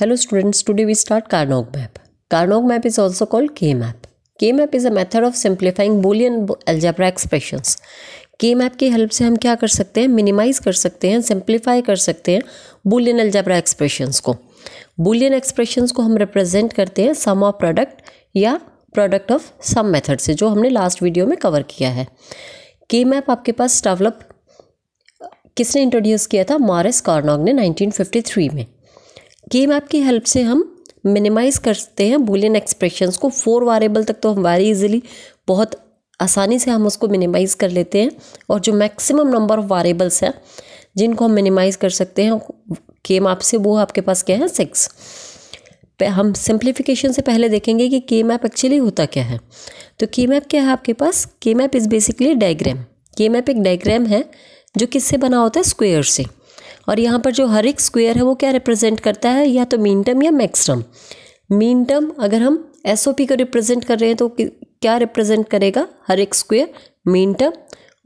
Hello students today we start Carnot map Carnot map is also called K map K map is a method of simplifying Boolean algebra expressions. K map की help से हम क्या कर सकते हैं minimise कर सकते हैं सिंप्लीफाई कर सकते हैं बोलियन अल्जाब्रा एक्सप्रेशन को बोलियन एक्सप्रेशंस को हम रिप्रेजेंट करते हैं सम ऑफ प्रोडक्ट या प्रोडक्ट ऑफ सम मैथड से जो हमने लास्ट वीडियो में कवर किया है के मैप आपके पास डेवलप किसने इंट्रोड्यूस किया था मॉरिस कार्नॉग ने 1953 में गेम ऐप की हेल्प से हम मिनिमाइज करते हैं बुलियन एक्सप्रेशंस को फोर वारेबल तक तो हम वेरी इजीली बहुत आसानी से हम उसको मिनिमाइज़ कर लेते हैं और जो मैक्सिमम नंबर ऑफ वारेबल्स हैं जिनको हम मिनिमाइज़ कर सकते हैं के ऐप से वो आपके पास क्या है सिक्स हम सिंप्लीफिकेशन से पहले देखेंगे कि के मैप एक्चुअली होता क्या है तो के मैप क्या है आपके पास K map is basically diagram K map एक डायग्राम है जो किससे बना होता है स्क्वेयर से और यहाँ पर जो हर एक स्क्वेयर है वो क्या रिप्रेजेंट करता है या तो मीन टर्म या मैक्स टर्म मीन टर्म अगर हम एस को रिप्रेजेंट कर रहे हैं तो क्या रिप्रेजेंट करेगा हर एक स्क्वेयर मीन टर्म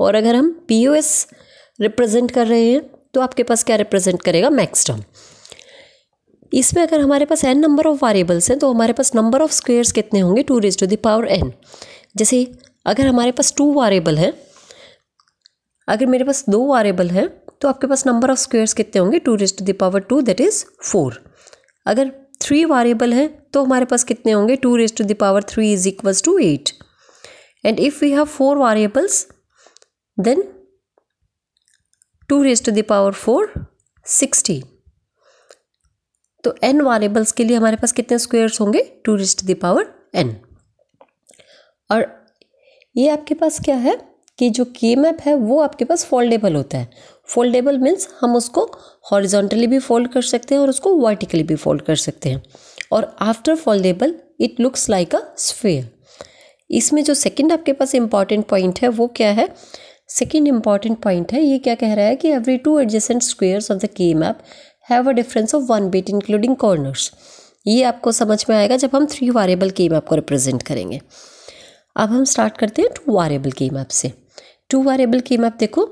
और अगर हम पी रिप्रेजेंट कर रहे हैं तो आपके पास क्या रिप्रेजेंट करेगा मैक्स टर्म इसमें अगर हमारे पास एन नंबर ऑफ वेरिएबल्स हैं तो हमारे पास नंबर ऑफ स्क्वेयर्स कितने होंगे two raise to the power N जैसे अगर हमारे पास टू वेरिएबल हैं अगर मेरे पास दो वेरिएबल हैं तो आपके पास नंबर ऑफ स्क्वेयर्स कितने होंगे two raise to the power two that is four अगर थ्री वारिएबल हैं तो हमारे पास कितने होंगे two raise to the power three is equals to eight and if we have four variables then two raise to the power four sixteen तो N variables के लिए हमारे पास कितने स्क्वेयर्स होंगे two raise to the power N और ये आपके पास क्या है कि जो के मैप है वो आपके पास फोल्डेबल होता है फोल्डेबल मीन्स हम उसको हॉरिजॉन्टली भी फोल्ड कर सकते हैं और उसको वर्टिकली भी फोल्ड कर सकते हैं और after foldable it looks like a sphere इसमें जो सेकंड आपके पास इंपॉर्टेंट पॉइंट है वो क्या है सेकंड इंपॉर्टेंट पॉइंट है ये क्या कह रहा है कि every two adjacent squares of the के map have a difference of one bit including corners ये आपको समझ में आएगा जब हम थ्री वारेबल के मैप को रिप्रेजेंट करेंगे अब हम स्टार्ट करते हैं टू वारेबल के मैप से टू वारेबल के मैप देखो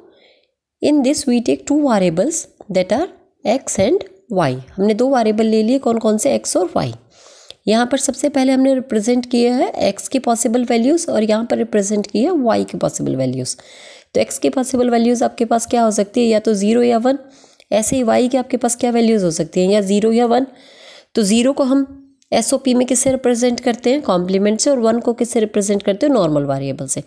in this we take two variables that are X and Y हमने दो वारेबल ले लिए कौन कौन से एक्स और वाई यहाँ पर सबसे पहले हमने रिप्रेजेंट किया है एक्स के पॉसिबल वैल्यूज़ और यहाँ पर रिप्रेजेंट किया है वाई के पॉसिबल वैल्यूज़ तो एक्स के पॉसिबल वैल्यूज़ आपके पास क्या हो सकती है या तो ज़ीरो या वन ऐसे ही वाई के आपके पास क्या वैल्यूज़ हो सकती हैं या ज़ीरो या वन तो ज़ीरो को हम एस ओ पी में किससे रिप्रेजेंट करते हैं कॉम्प्लीमेंट से और वन को किससे रिप्रेजेंट करते हैं नॉर्मल वेरिएबल से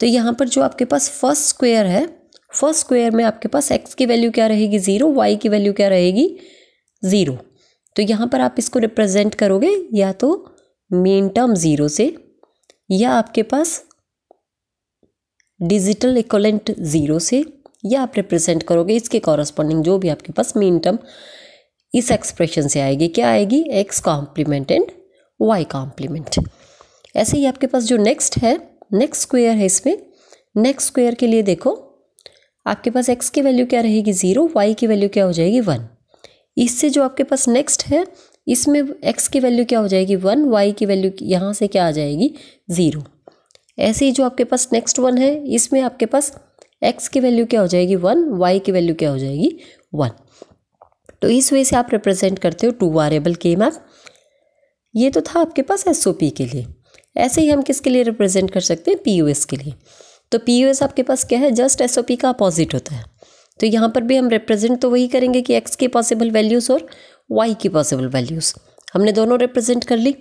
तो यहाँ पर जो आपके पास फर्स्ट स्क्वेयर है फर्स्ट स्क्वायर में आपके पास एक्स की वैल्यू क्या रहेगी ज़ीरो वाई की वैल्यू क्या रहेगी ज़ीरो तो यहाँ पर आप इसको रिप्रेजेंट करोगे या तो मेन टर्म ज़ीरो से या आपके पास डिजिटल इक्वलेंट ज़ीरो से या आप रिप्रेजेंट करोगे इसके कॉरस्पॉन्डिंग जो भी आपके पास मेन टर्म इस एक्सप्रेशन से आएगी क्या आएगी X complement and Y complement ऐसे ही आपके पास जो नेक्स्ट है नेक्स्ट स्क्वेयर है इसमें नेक्स्ट स्क्वेयर के लिए देखो आपके पास एक्स की वैल्यू क्या रहेगी ज़ीरो वाई की वैल्यू क्या हो जाएगी वन इससे जो आपके पास नेक्स्ट है इसमें एक्स की वैल्यू क्या हो जाएगी वन वाई की वैल्यू यहाँ से क्या आ जाएगी ज़ीरो ऐसे ही जो आपके पास नेक्स्ट वन है इसमें आपके पास एक्स की वैल्यू क्या हो जाएगी वन वाई की वैल्यू क्या हो जाएगी वन तो इस वे से आप रिप्रेजेंट करते हो टू वारेबल के मैप ये तो था आपके पास एस के लिए ऐसे ही हम किसके लिए रिप्रेजेंट कर सकते हैं पी के लिए तो पी आपके पास क्या है जस्ट एस का अपोजिट होता है तो यहाँ पर भी हम रिप्रेजेंट तो वही करेंगे कि एक्स की पॉसिबल वैल्यूज़ और वाई की पॉसिबल वैल्यूज़ हमने दोनों रिप्रेजेंट कर ली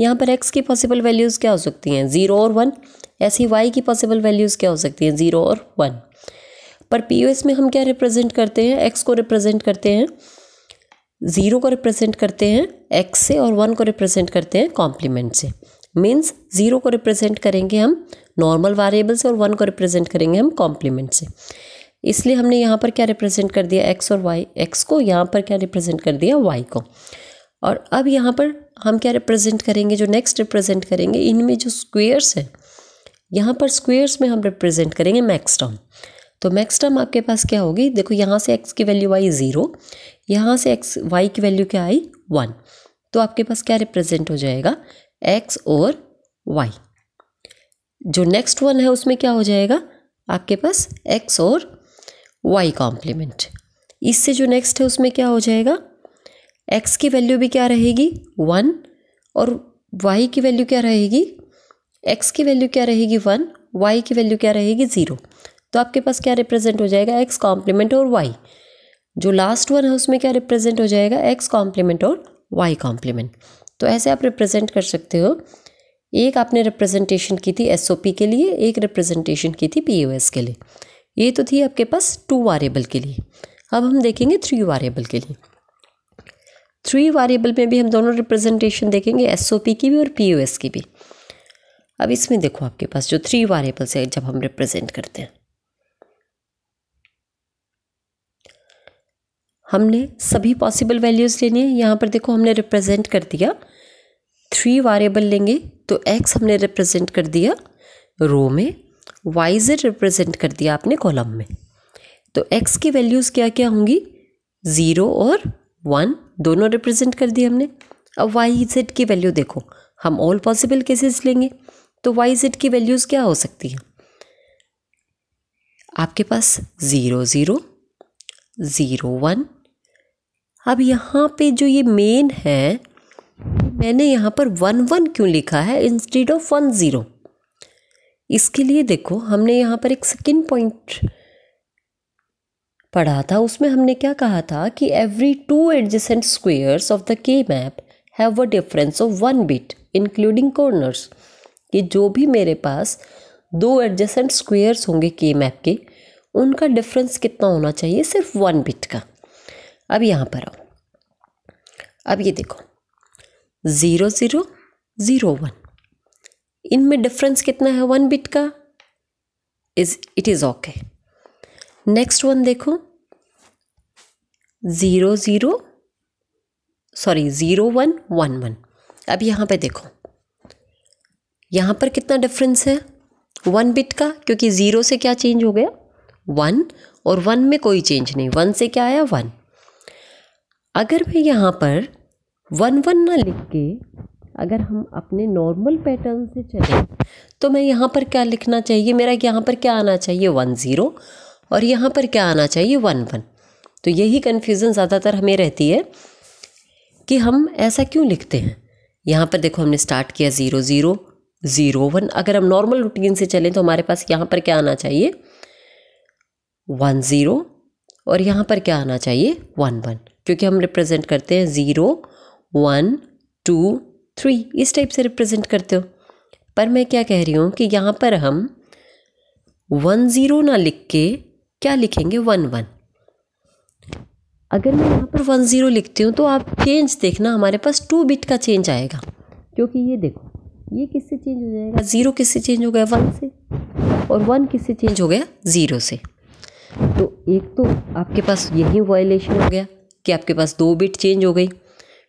यहाँ पर एक्स की पॉसिबल वैल्यूज़ क्या हो सकती हैं ज़ीरो और वन ऐसी वाई की पॉसिबल वैल्यूज़ क्या हो सकती हैं ज़ीरो और वन पर पी में हम क्या रिप्रेजेंट करते हैं एक्स को रिप्रेजेंट करते हैं ज़ीरो को रिप्रेजेंट करते हैं एक्स से और वन को रिप्रेजेंट करते हैं कॉम्प्लीमेंट से मीन्स ज़ीरो को रिप्रेजेंट करेंगे हम नॉर्मल वेरिएबल से और वन को रिप्रेजेंट करेंगे हम कॉम्प्लीमेंट से इसलिए हमने यहाँ पर क्या रिप्रेजेंट कर दिया एक्स और वाई एक्स को यहाँ पर क्या रिप्रेजेंट कर दिया वाई को और अब यहाँ पर हम क्या रिप्रेजेंट करेंगे जो नेक्स्ट रिप्रेजेंट करेंगे इनमें जो स्क्वेयर्स हैं यहाँ पर स्क्वेयर्स में हम रिप्रेजेंट करेंगे मैक्स टर्म तो मैक्स टर्म आपके पास क्या होगी देखो यहाँ से एक्स की वैल्यू आई ज़ीरो यहाँ से एक्स वाई की वैल्यू क्या आई वन तो आपके पास क्या रिप्रेजेंट हो जाएगा एक्स और वाई जो नेक्स्ट वन है उसमें क्या हो जाएगा आपके पास एक्स और वाई कॉम्प्लीमेंट इससे जो नेक्स्ट है उसमें क्या हो जाएगा एक्स की वैल्यू भी क्या रहेगी वन और वाई की वैल्यू क्या रहेगी एक्स की वैल्यू क्या रहेगी वन वाई की वैल्यू क्या रहेगी ज़ीरो तो आपके पास क्या रिप्रेजेंट हो जाएगा एक्स कॉम्प्लीमेंट और वाई जो लास्ट वन है उसमें क्या रिप्रेजेंट हो जाएगा एक्स कॉम्प्लीमेंट और वाई कॉम्प्लीमेंट तो ऐसे आप रिप्रेजेंट कर सकते हो एक आपने रिप्रेजेंटेशन की थी एस के लिए एक रिप्रेजेंटेशन की थी पी के लिए ये तो थी आपके पास टू वारिएबल के लिए अब हम देखेंगे थ्री वारिएबल के लिए थ्री वारिएबल में भी हम दोनों रिप्रेजेंटेशन देखेंगे एस की भी और पी की भी अब इसमें देखो आपके पास जो थ्री वारिएबल से जब हम रिप्रेजेंट करते हैं हमने सभी पॉसिबल वैल्यूज़ लेनी है यहाँ पर देखो हमने रिप्रेजेंट कर दिया थ्री वारेबल लेंगे तो एक्स हमने रिप्रेजेंट कर दिया रो में वाई जेड रिप्रेजेंट कर दिया आपने कॉलम में तो एक्स की वैल्यूज़ क्या क्या होंगी ज़ीरो और वन दोनों रिप्रेजेंट कर दिए हमने अब वाई जेड की वैल्यू देखो हम ऑल पॉसिबल केसेस लेंगे तो वाई जेड की वैल्यूज़ क्या हो सकती हैं आपके पास ज़ीरो ज़ीरो ज़ीरो वन अब यहाँ पे जो ये मेन है मैंने यहाँ पर वन वन क्यों लिखा है इंस्टीड ऑफ वन ज़ीरो इसके लिए देखो हमने यहाँ पर एक सेकेंड पॉइंट पढ़ा था उसमें हमने क्या कहा था कि every two adjacent squares of the के map have a difference of one bit including corners कि जो भी मेरे पास दो एडजेसेंट स्क्वेयर्स होंगे के मैप के उनका डिफरेंस कितना होना चाहिए सिर्फ वन बिट का अब यहाँ पर आओ अब ये देखो ज़ीरो ज़ीरो ज़ीरो वन इनमें डिफरेंस कितना है वन बिट का is it is okay next one देखो zero zero sorry zero one one one अब यहाँ पे देखो यहाँ पर कितना डिफरेंस है वन बिट का क्योंकि ज़ीरो से क्या चेंज हो गया वन और वन में कोई चेंज नहीं वन से क्या आया वन अगर मैं यहाँ पर वन वन ना लिख के अगर हम अपने नॉर्मल पैटर्न से चलें तो मैं यहाँ पर क्या लिखना चाहिए मेरा यहाँ पर क्या आना चाहिए वन ज़ीरो और यहाँ पर क्या आना चाहिए वन वन तो यही कन्फ्यूज़न ज़्यादातर हमें रहती है कि हम ऐसा क्यों लिखते हैं यहाँ पर देखो हमने स्टार्ट किया ज़ीरो ज़ीरो ज़ीरो वन अगर हम नॉर्मल रूटीन से चलें तो हमारे पास यहाँ पर क्या आना चाहिए वन ज़ीरो और यहाँ पर क्या आना चाहिए वन वन क्योंकि हम रिप्रेजेंट करते हैं ज़ीरो वन टू थ्री इस टाइप से रिप्रेजेंट करते हो पर मैं क्या कह रही हूँ कि यहाँ पर हम वन ज़ीरो ना लिख के क्या लिखेंगे वन वन अगर मैं यहाँ पर वन ज़ीरो लिखती हूँ तो आप चेंज देखना हमारे पास टू बिट का चेंज आएगा क्योंकि ये देखो ये किससे चेंज हो जाएगा ज़ीरो किससे चेंज हो गया वन से और वन किससे चेंज हो गया ज़ीरो से तो एक तो आपके पास यही वायलेशन हो गया कि आपके पास दो बिट चेंज हो गई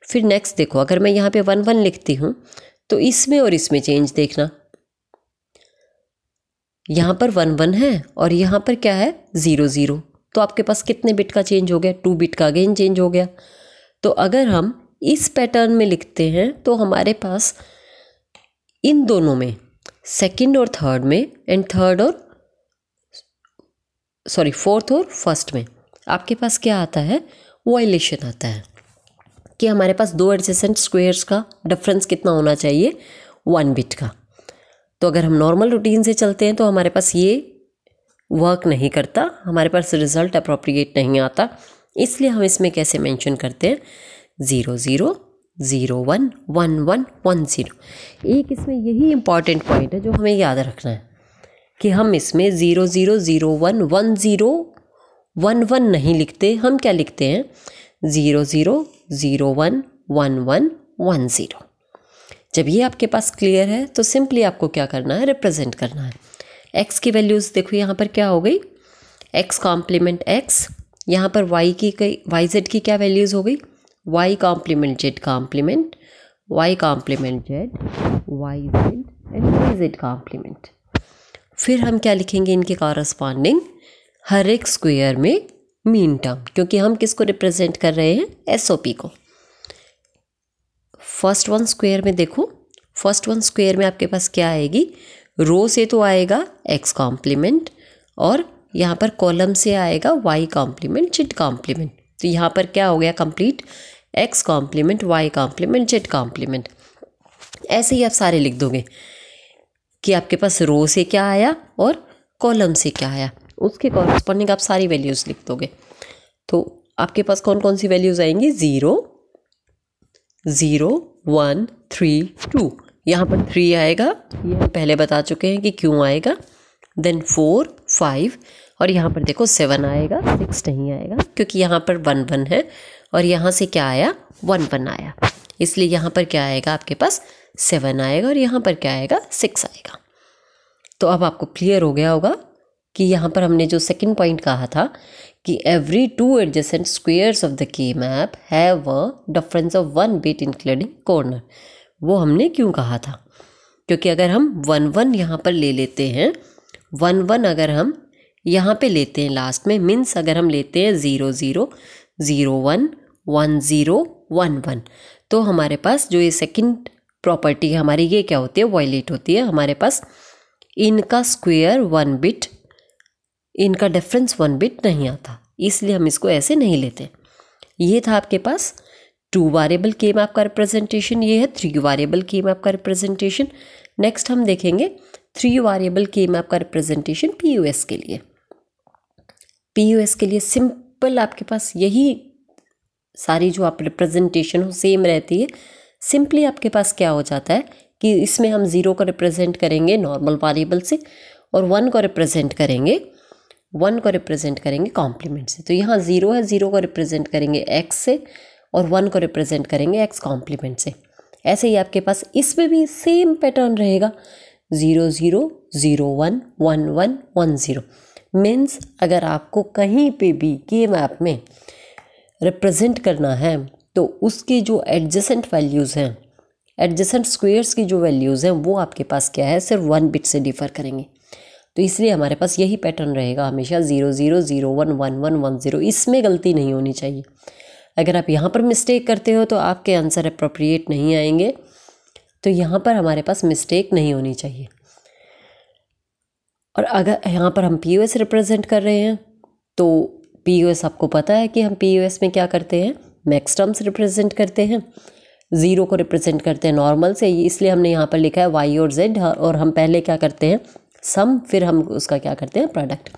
फिर नेक्स्ट देखो अगर मैं यहाँ पे वन वन लिखती हूँ तो इसमें और इसमें चेंज देखना यहाँ पर वन वन है और यहाँ पर क्या है ज़ीरो ज़ीरो तो आपके पास कितने बिट का चेंज हो गया टू बिट का अगेन चेंज हो गया तो अगर हम इस पैटर्न में लिखते हैं तो हमारे पास इन दोनों में सेकंड और थर्ड में एंड थर्ड और सॉरी फोर्थ और फर्स्ट में आपके पास क्या आता है वाइलेशन आता है कि हमारे पास दो एडजेसेंट स्क्वेयर्स का डिफरेंस कितना होना चाहिए वन बिट का तो अगर हम नॉर्मल रूटीन से चलते हैं तो हमारे पास ये वर्क नहीं करता हमारे पास रिजल्ट अप्रोप्रिएट नहीं आता इसलिए हम इसमें कैसे मेंशन करते हैं zero zero zero one one one one zero एक इसमें यही इम्पॉर्टेंट पॉइंट है जो हमें याद रखना है कि हम इसमें zero zero zero one one zero one one नहीं लिखते हम क्या लिखते हैं zero zero zero one one one one zero जब ये आपके पास क्लियर है तो सिंपली आपको क्या करना है रिप्रेजेंट करना है एक्स की वैल्यूज़ देखो यहाँ पर क्या हो गई एक्स कॉम्प्लीमेंट एक्स यहाँ पर वाई की वाई जेड की क्या वैल्यूज़ हो गई Y complement Z complement Y complement Z Y Z and Y Z complement फिर हम क्या लिखेंगे इनके कॉरस्पॉन्डिंग हर एक स्क्वेयर में मीन टर्म क्योंकि हम किसको रिप्रेजेंट कर रहे हैं एसओपी को फर्स्ट वन स्क्वायर में देखो फर्स्ट वन स्क्वायर में आपके पास क्या आएगी रो से तो आएगा एक्स कॉम्प्लीमेंट और यहाँ पर कॉलम से आएगा वाई कॉम्प्लीमेंट चिट कॉम्प्लीमेंट तो यहाँ पर क्या हो गया complete X complement Y complement Z complement ऐसे ही आप सारे लिख दोगे कि आपके पास रो से क्या आया और कॉलम से क्या आया उसके कॉरस्पॉन्डिंग आप सारी वैल्यूज़ लिख दोगे तो आपके पास कौन कौन सी वैल्यूज़ आएंगी zero zero one three two यहाँ पर थ्री आएगा ये हम पहले बता चुके हैं कि क्यों आएगा देन फोर फाइव और यहाँ पर देखो सेवन आएगा सिक्स नहीं आएगा क्योंकि यहाँ पर वन वन है और यहाँ से क्या आया वन वन आया इसलिए यहाँ पर क्या आएगा आपके पास सेवन आएगा और यहाँ पर क्या आएगा सिक्स आएगा तो अब आपको क्लियर हो गया होगा कि यहाँ पर हमने जो सेकंड पॉइंट कहा था कि every two adjacent squares of the के map have a difference of one bit including corner वो हमने क्यों कहा था क्योंकि अगर हम वन वन यहाँ पर ले लेते हैं वन वन अगर हम यहाँ पे लेते हैं लास्ट में मीन्स अगर हम लेते हैं zero zero zero one one zero one one तो हमारे पास जो ये सेकंड प्रॉपर्टी है हमारी ये क्या होती है वॉयलेट होती है हमारे पास इनका स्क्वेयर वन बिट इनका डिफरेंस वन बिट नहीं आता इसलिए हम इसको ऐसे नहीं लेते ये था आपके पास टू वारेबल के मैप का रिप्रेजेंटेशन ये है थ्री वारेबल के मैप का रिप्रेजेंटेशन नेक्स्ट हम देखेंगे थ्री वारेबल के मैप का रिप्रेजेंटेशन पी के लिए पी के लिए सिंपल आपके पास यही सारी जो आप रिप्रेजेंटेशन हो सेम रहती है सिंपली आपके पास क्या हो जाता है कि इसमें हम ज़ीरो को रिप्रेजेंट करेंगे नॉर्मल वारेबल से और वन को रिप्रेजेंट करेंगे वन को रिप्रेजेंट करेंगे कॉम्प्लीमेंट से तो यहाँ ज़ीरो है ज़ीरो को रिप्रेजेंट करेंगे एक्स से और वन को रिप्रेजेंट करेंगे एक्स कॉम्प्लीमेंट से ऐसे ही आपके पास इसमें भी सेम पैटर्न रहेगा zero zero zero one one one one zero means अगर आपको कहीं पे भी के मैप में रिप्रेजेंट करना है तो उसके जो एडजसेंट वैल्यूज़ हैं एडजसेंट स्क्वेयर्स की जो वैल्यूज़ हैं वो आपके पास क्या है सिर्फ वन बिट से डिफ़र करेंगे तो इसलिए हमारे पास यही पैटर्न रहेगा हमेशा zero zero zero one one one one zero इसमें गलती नहीं होनी चाहिए अगर आप यहाँ पर मिस्टेक करते हो तो आपके आंसर अप्रोप्रिएट नहीं आएंगे तो यहाँ पर हमारे पास मिस्टेक नहीं होनी चाहिए और अगर यहाँ पर हम पी रिप्रेजेंट कर रहे हैं तो पी आपको पता है कि हम पी में क्या करते हैं मैक्स टर्म्स रिप्रेजेंट करते हैं ज़ीरो को रिप्रेजेंट करते हैं नॉर्मल से इसलिए हमने यहाँ पर लिखा है वाई और जेड और हम पहले क्या करते हैं सम फिर हम उसका क्या करते हैं प्रोडक्ट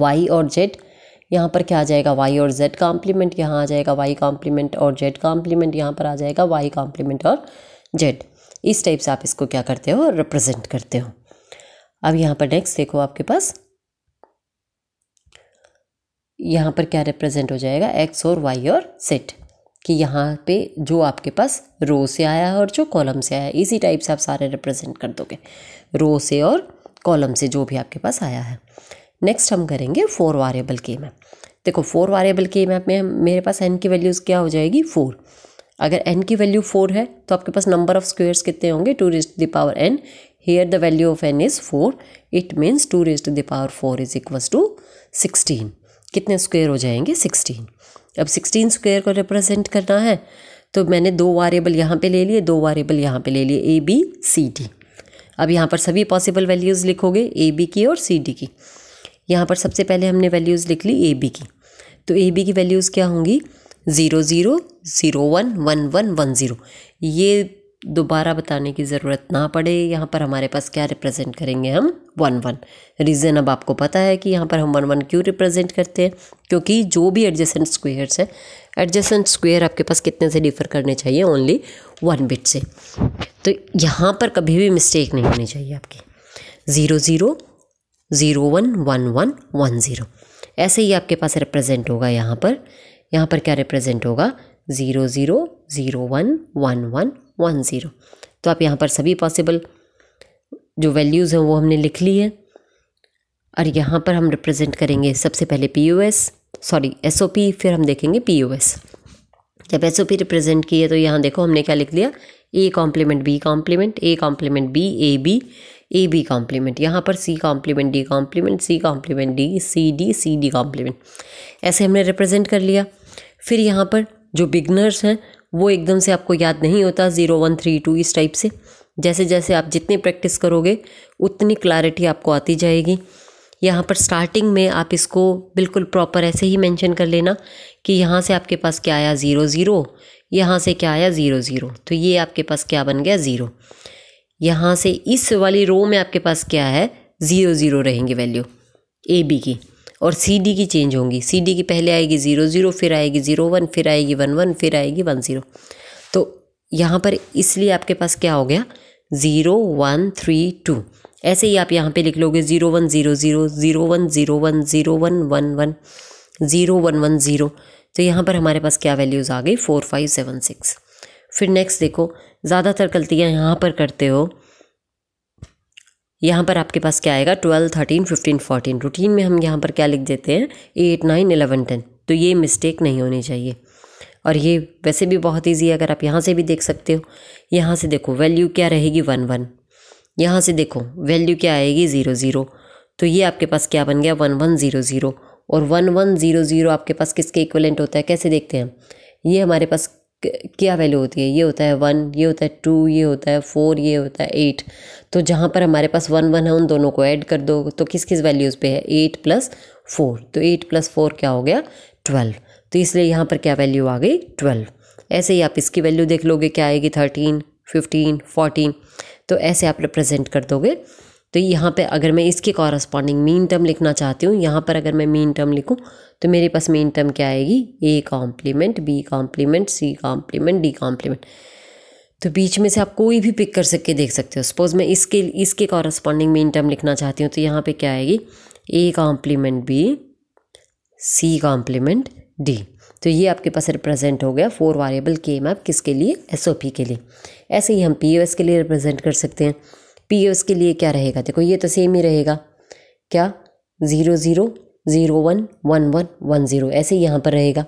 वाई और जेड यहाँ पर क्या आ जाएगा वाई और जेड कॉम्प्लीमेंट यहाँ आ जाएगा वाई कॉम्प्लीमेंट और जेड कॉम्प्लीमेंट यहाँ पर आ जाएगा वाई कॉम्प्लीमेंट और जेड इस टाइप से आप इसको क्या करते हो रिप्रेजेंट करते हो अब यहाँ पर नेक्स्ट देखो आपके पास यहाँ पर क्या रिप्रेजेंट हो जाएगा एक्स और वाई और सेट कि यहाँ पे जो आपके पास रो से आया है और जो कॉलम से आया है इसी टाइप से आप सारे रिप्रेजेंट कर दोगे रो से और कॉलम से जो भी आपके पास आया है नेक्स्ट हम करेंगे फोर वारिएबल के मैप देखो फोर वारिएबल के मैप में मेरे पास एन की वैल्यूज़ क्या हो जाएगी फोर अगर एन की वैल्यू फोर है तो आपके पास नंबर ऑफ स्क्वेयर्स कितने होंगे two raised the power N here the value of N is four it means two raised the power four is equals to sixteen कितने स्क्वेयर हो जाएंगे सिक्सटीन अब सिक्सटीन स्क्वेयर को रिप्रेजेंट करना है तो मैंने दो वारेबल यहाँ पे ले लिए दो वारेबल यहाँ पे ले लिए ए बी सी डी अब यहाँ पर सभी पॉसिबल वैल्यूज़ लिखोगे ए बी की और सी डी की यहाँ पर सबसे पहले हमने वैल्यूज़ लिख ली ए बी की तो ए बी की वैल्यूज़ क्या होंगी zero zero zero one one one one zero ये दोबारा बताने की ज़रूरत ना पड़े यहाँ पर हमारे पास क्या रिप्रेजेंट करेंगे हम वन वन रीज़न अब आपको पता है कि यहाँ पर हम वन वन क्यों रिप्रेजेंट करते हैं क्योंकि जो भी एडजेसेंट स्क्वेयर्स है एडजेसेंट स्क्वेयर आपके पास कितने से डिफर करने चाहिए ओनली वन बिट से तो यहाँ पर कभी भी मिस्टेक नहीं होनी चाहिए आपकी zero zero zero one one one one zero ऐसे ही आपके पास रिप्रेजेंट होगा यहाँ पर यहाँ पर क्या रिप्रेजेंट होगा zero zero zero one one one one zero तो आप यहाँ पर सभी पॉसिबल जो वैल्यूज़ हैं वो हमने लिख ली है और यहाँ पर हम रिप्रेजेंट करेंगे सबसे पहले P U S sorry S O P फिर हम देखेंगे पी यू एस जब एस ओ पी रिप्रेजेंट किए तो यहाँ देखो हमने क्या लिख लिया A complement B complement A complement B A B A B complement यहाँ पर C complement D complement C complement D C D C D complement ऐसे हमने रिप्रेजेंट कर लिया फिर यहाँ पर जो बिगनर्स हैं वो एकदम से आपको याद नहीं होता ज़ीरो वन थ्री टू इस टाइप से जैसे जैसे आप जितनी प्रैक्टिस करोगे उतनी क्लैरिटी आपको आती जाएगी यहाँ पर स्टार्टिंग में आप इसको बिल्कुल प्रॉपर ऐसे ही मेंशन कर लेना कि यहाँ से आपके पास क्या आया ज़ीरो ज़ीरो यहाँ से क्या आया ज़ीरो ज़ीरो तो ये आपके पास क्या बन गया ज़ीरो यहाँ से इस वाली रो में आपके पास क्या है ज़ीरो ज़ीरो रहेंगे वैल्यू ए बी की और सी डी की चेंज होंगी सी डी की पहले आएगी ज़ीरो ज़ीरो फिर आएगी ज़ीरो वन फिर आएगी वन वन फिर आएगी वन ज़ीरो तो यहाँ पर इसलिए आपके पास क्या हो गया ज़ीरो वन थ्री टू ऐसे ही आप यहाँ पे लिख लोगे zero one zero zero zero one zero one zero one one one zero one one zero तो यहाँ पर हमारे पास क्या वैल्यूज़ आ गई फोर फाइव सेवन सिक्स फिर नेक्स्ट देखो ज़्यादातर गलतियाँ यहाँ पर करते हो यहाँ पर आपके पास क्या आएगा twelve thirteen fifteen fourteen routine में हम यहाँ पर क्या लिख देते हैं एट नाइन एलेवन टेन तो ये मिस्टेक नहीं होनी चाहिए और ये वैसे भी बहुत ईजी है अगर आप यहाँ से भी देख सकते हो यहाँ से देखो वैल्यू क्या रहेगी वन वन यहाँ से देखो वैल्यू क्या आएगी ज़ीरो ज़ीरो तो ये आपके पास क्या बन गया वन वन ज़ीरो ज़ीरो और वन वन ज़ीरो ज़ीरो आपके पास किसके इक्वलेंट होता है कैसे देखते हैं ये हमारे पास क्या वैल्यू होती है ये होता है वन ये होता है टू ये होता है फोर ये होता है एट तो जहाँ पर हमारे पास वन वन है उन दोनों को ऐड कर दो तो किस किस वैल्यूज़ पे है एट प्लस फोर तो एट प्लस फोर क्या हो गया ट्वेल्व तो इसलिए यहाँ पर क्या वैल्यू आ गई ट्वेल्व ऐसे ही आप इसकी वैल्यू देख लोगे क्या आएगी थर्टीन फिफ्टीन फोर्टीन तो ऐसे आप रिप्रेजेंट कर दोगे तो यहाँ पे अगर मैं इसके कॉरस्पॉन्डिंग मीन टर्म लिखना चाहती हूँ यहाँ पर अगर मैं मीन टर्म लिखूँ तो मेरे पास मीन टर्म क्या आएगी A complement B complement C complement D complement तो बीच में से आप कोई भी पिक कर सके देख सकते हो सपोज मैं इसके इसके कॉरस्पॉन्डिंग मीन टर्म लिखना चाहती हूँ तो यहाँ पर क्या आएगी A complement B C complement D तो ये आपके पास रिप्रेजेंट हो गया फोर वारिएबल के मैप किसके लिए एस के लिए ऐसे ही हम पी के लिए रिप्रेजेंट कर सकते हैं पी ए उसके लिए क्या रहेगा देखो ये तो सेम ही रहेगा क्या zero zero zero one one one one zero ऐसे यहाँ पर रहेगा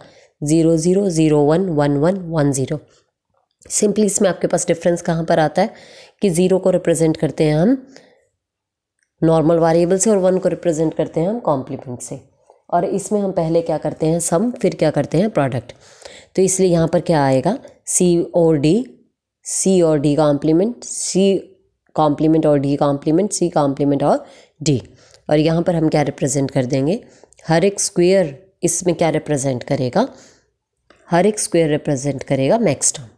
zero zero zero one one one one zero simply इसमें आपके पास डिफरेंस कहाँ पर आता है कि ज़ीरो को रिप्रेजेंट करते हैं हम नॉर्मल वेरिएबल से और वन को रिप्रेजेंट करते हैं हम कॉम्प्लीमेंट से और इसमें हम पहले क्या करते हैं सम फिर क्या करते हैं प्रोडक्ट तो इसलिए यहाँ पर क्या आएगा सी ओ डी सी और डी कॉम्प्लीमेंट सी कॉम्प्लीमेंट और डी कॉम्प्लीमेंट सी कॉम्प्लीमेंट और डी और यहाँ पर हम क्या रिप्रेजेंट कर देंगे हर एक स्क्वेयर इसमें क्या रिप्रेजेंट करेगा हर एक स्क्वेयर रिप्रेजेंट करेगा मैक्स टर्म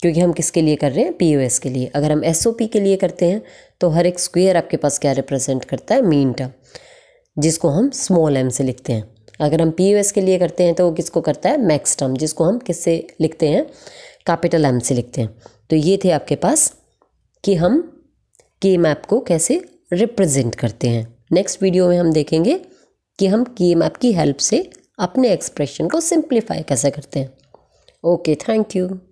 क्योंकि हम किसके लिए कर रहे हैं पी के लिए अगर हम एस के लिए करते हैं तो हर एक स्क्वेयर आपके पास क्या रिप्रेजेंट करता है मीन टर्म जिसको हम स्मॉल एम से लिखते हैं अगर हम पी के लिए करते हैं तो वो किसको करता है मैक्स टर्म जिसको हम किससे लिखते हैं कैपिटल एम से लिखते हैं तो ये थे आपके पास कि हम के मैप को कैसे रिप्रेजेंट करते हैं नेक्स्ट वीडियो में हम देखेंगे कि हम के मैप की हेल्प से अपने एक्सप्रेशन को सिंप्लीफाई कैसे करते हैं ओके थैंक यू